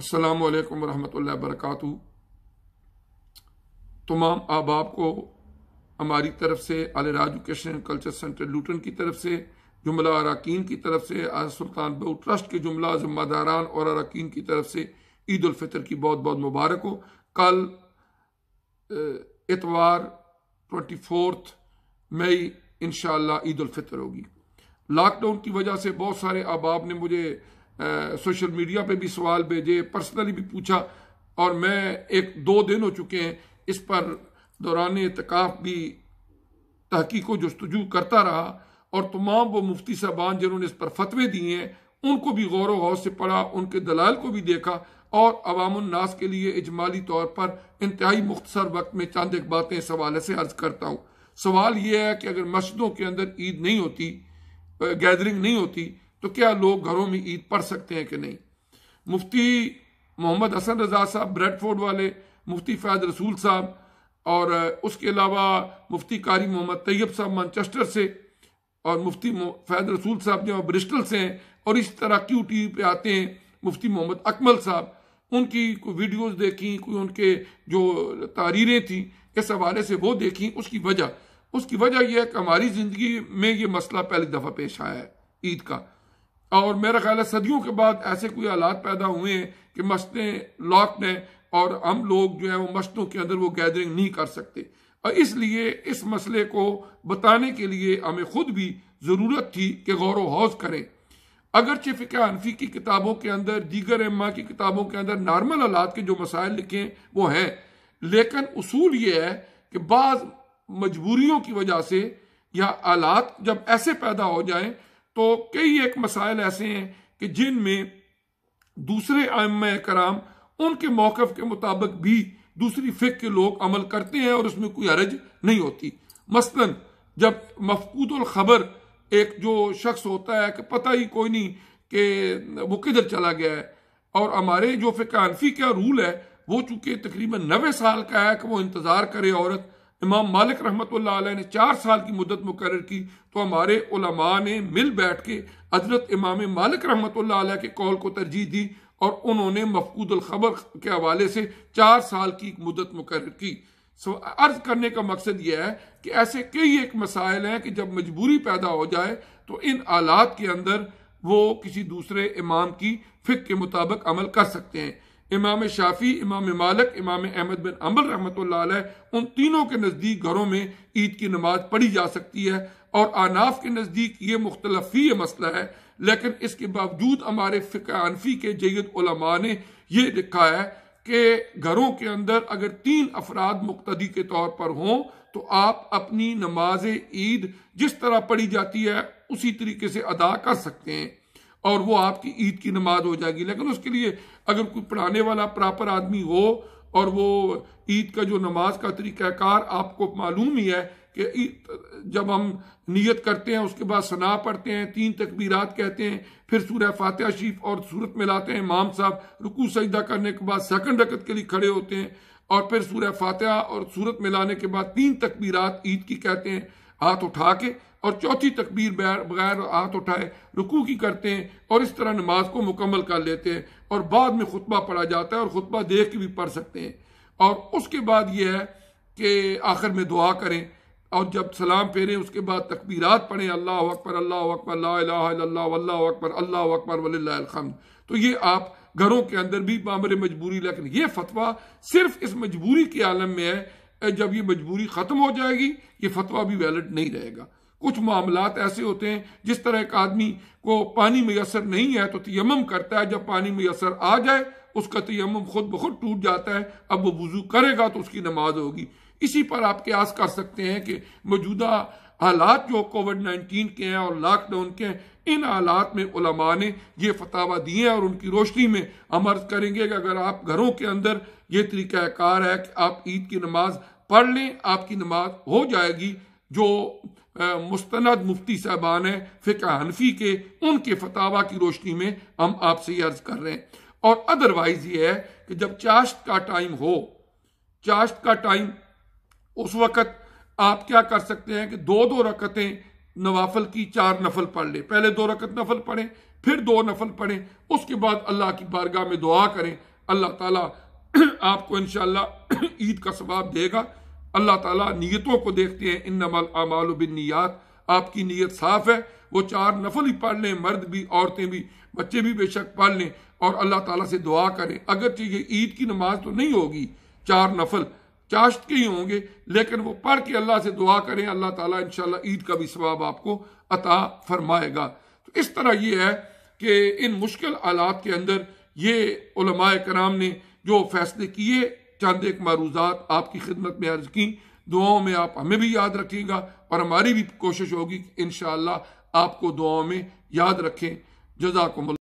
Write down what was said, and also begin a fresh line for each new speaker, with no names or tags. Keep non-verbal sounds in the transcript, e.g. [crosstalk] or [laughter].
असलकम वरह वरक तमाम अहबाब को हमारी तरफ से अलराज एजुकेशन कल्चर सेंटर लूटन की तरफ से जुमला अरकान की तरफ से सुल्तान बहू ट्रस्ट के जुमला ज़िम्मेदारान और अरकान की तरफ से ईद उलफ़ितर की बहुत बहुत मुबारक हो कल इतवार ट्वेंटी फोर्थ मई इन ईद उलफ़ितर होगी लॉकडाउन की वजह से बहुत सारे अहबाब ने मुझे सोशल मीडिया पे भी सवाल भेजे पर्सनली भी पूछा और मैं एक दो दिन हो चुके हैं इस पर दौरान इतकाफ भी तहकीक जस्तजू करता रहा और तमाम वो मुफ्ती साहबान जिन्होंने इस पर फतवे दिए हैं उनको भी गौर वौज से पढ़ा उनके दलाल को भी देखा और अवामनास के लिए इजमाली तौर पर इंतहाई मुख्तसर वक्त में चंद एक बातें इस हवाले से अर्ज करता हूँ सवाल यह है कि अगर मस्जिदों के अंदर ईद नहीं होती गैदरिंग नहीं होती तो क्या लोग घरों में ईद पढ़ सकते हैं कि नहीं मुफ्ती मोहम्मद हसन रजा साहब ब्रेडफोर्ड वाले मुफ्ती फैज रसूल साहब और उसके अलावा मुफ्ती कारी मोहम्मद तैयब साहब मानचेस्टर से और मुफ्ती फैज रसूल साहब जो ब्रिस्टल से हैं और इस तरह क्यू टी वी पर आते हैं मुफ्ती मोहम्मद अकमल साहब उनकी कोई वीडियोज देखी कोई उनके जो तारीरें थी इस हवाले से वो देखी उसकी वजह उसकी वजह यह है कि हमारी ज़िंदगी में ये मसला पहली दफ़ा पेश आया है ईद का और मेरा ख्याल है सदियों के बाद ऐसे कोई हालात पैदा हुए हैं कि मशतें लॉक ने और हम लोग जो है वो मशतों के अंदर वो गैदरिंग नहीं कर सकते और इसलिए इस मसले को बताने के लिए हमें खुद भी ज़रूरत थी कि गौर हौज करें अगरचे फ़िक अनफी की किताबों के अंदर दीगर अम्मा की किताबों के अंदर नॉर्मल हालात के जो मसाइल लिखे वो हैं लेकिन असूल ये है कि बाज़ मजबूरियों की वजह से या आलात जब ऐसे पैदा हो जाएं तो कई एक मसाइल ऐसे हैं कि जिनमें दूसरे आम कराम उनके मौकफ के मुताबिक भी दूसरी फिक के लोग अमल करते हैं और उसमें कोई अरज नहीं होती मसलन जब मफकूद खबर एक जो शख्स होता है कि पता ही कोई नहीं कि वो किधर चला गया है और हमारे जो फिकानफी का रूल है वो चूंकि तकरीबन नबे साल का है कि वो इंतज़ार करे औरत इमाम मालिक रहमत ने चार साल की मुद्दत मुकर की तो हमारे उलमा ने मिल बैठ के हजरत इमाम मालिक रहमत के कौल को तरजीह दी और उन्होंने मफकूद खबर के हवाले से चार साल की मुद्दत मुकर की सो अर्ज करने का मकसद यह है कि ऐसे कई एक मसाइल हैं कि जब मजबूरी पैदा हो जाए तो इन आलात के अंदर वो किसी दूसरे इमाम की फ़िक के मुताबिक अमल कर सकते हैं इमाम शाफी इमाम मालिक इमाम अहमद बिन अमल रहमत उन तीनों के नज़दीक घरों में ईद की नमाज पढ़ी जा सकती है और आनाफ के नज़दीक ये मुख्तलफी ये मसला है लेकिन इसके बावजूद हमारे फ़िकानफी के जैद ने यह लिखा है कि घरों के अंदर अगर तीन अफराद मुख्तदी के तौर पर हों तो आप अपनी नमाज ईद जिस तरह पढ़ी जाती है उसी तरीके से अदा कर सकते हैं और वो आपकी ईद की नमाज हो जाएगी लेकिन उसके लिए अगर कोई पढ़ाने वाला प्रॉपर आदमी हो और वो ईद का जो नमाज का तरीक़ाकार आपको मालूम ही है कि जब हम नियत करते हैं उसके बाद सना पढ़ते हैं तीन तकबीरात कहते हैं फिर सूर्य फातिहा शरीफ और सूरत में लाते हैं इमाम साहब रुकू सजदा करने के बाद सेकंड रकत के लिए खड़े होते हैं और फिर सूर्य फातिहा और सूरत में लाने के बाद तीन तकबीरात ईद की कहते हैं हाथ उठा के और चौथी तकबीर बगैर हाथ उठाए रुकू की करते हैं और इस तरह नमाज को मुकम्मल कर लेते हैं और बाद में खुतबा पढ़ा जाता है और खुतबा देख के भी पढ़ सकते हैं और उसके बाद यह है कि आखिर में दुआ करें और जब सलाम फेरें उसके बाद तकबीरात पढ़ें अल्लाह अकबर अल्लाह अकबर अल्लाह अकबर अल्लाह अकबर वल्लम तो ये आप घरों के अंदर भी मामर मजबूरी लेकिन ये फतवा सिर्फ इस मजबूरी के आलम में है जब ये मजबूरी ख़त्म हो जाएगी ये फतवा भी वैलिड नहीं रहेगा कुछ मामला ऐसे होते हैं जिस तरह एक आदमी को पानी मैसर नहीं है तो तयम करता है जब पानी मैसर आ जाए उसका तयम खुद ब खुद टूट जाता है अब वो वजू करेगा तो उसकी नमाज होगी इसी पर आप क्यास कर सकते हैं कि मौजूदा हालात जो कोविड नाइन्टीन के हैं और लॉकडाउन के हैं इन हालात में उलमा ने ये फतावा दिए और उनकी रोशनी में हम अर्ज करेंगे कि अगर आप घरों के अंदर ये तरीक़ाकार है कि आप ईद की नमाज पढ़ लें आपकी नमाज हो जाएगी जो मुस्तनद मुफ्ती साहबान हैं फिक हनफी के उनके फतावा की रोशनी में हम आपसे ये अर्ज़ कर रहे हैं और अदरवाइज़ ये है कि जब चाश्त का टाइम हो चाश्त का टाइम उस वक़्त आप क्या कर सकते हैं कि दो दो रकतें नवाफल की चार नफल पढ़ लें पहले दो रकत नफल पढ़ें फिर दो नफल पढ़ें उसके बाद अल्लाह की बारगाह में दुआ करें अल्लाह ताला [clears throat] आपको इन [clears throat] ईद का सवाब देगा अल्लाह ताला नीयतों को देखते हैं इन नमल अमाल बिन नियात आपकी नीयत साफ है वो चार नफल ही पढ़ लें मर्द भी औरतें भी बच्चे भी बेशक पढ़ लें और अल्लाह ताला से दुआ करें अगर ये ईद की नमाज तो नहीं होगी चार नफल चाश्त के ही होंगे लेकिन वो पढ़ के अल्लाह से दुआ करें अल्लाह ताला इंशाल्लाह ईद का भी स्वाब आपको अता फरमाएगा तो इस तरह ये है कि इन मुश्किल आलात के अंदर ये कराम ने जो फैसले किए चंद एक मारूजात आपकी खिदमत में अर्ज की दुआओं में आप हमें भी याद रखिएगा और हमारी भी कोशिश होगी कि इन आपको दुआओं में याद रखें जजाकुम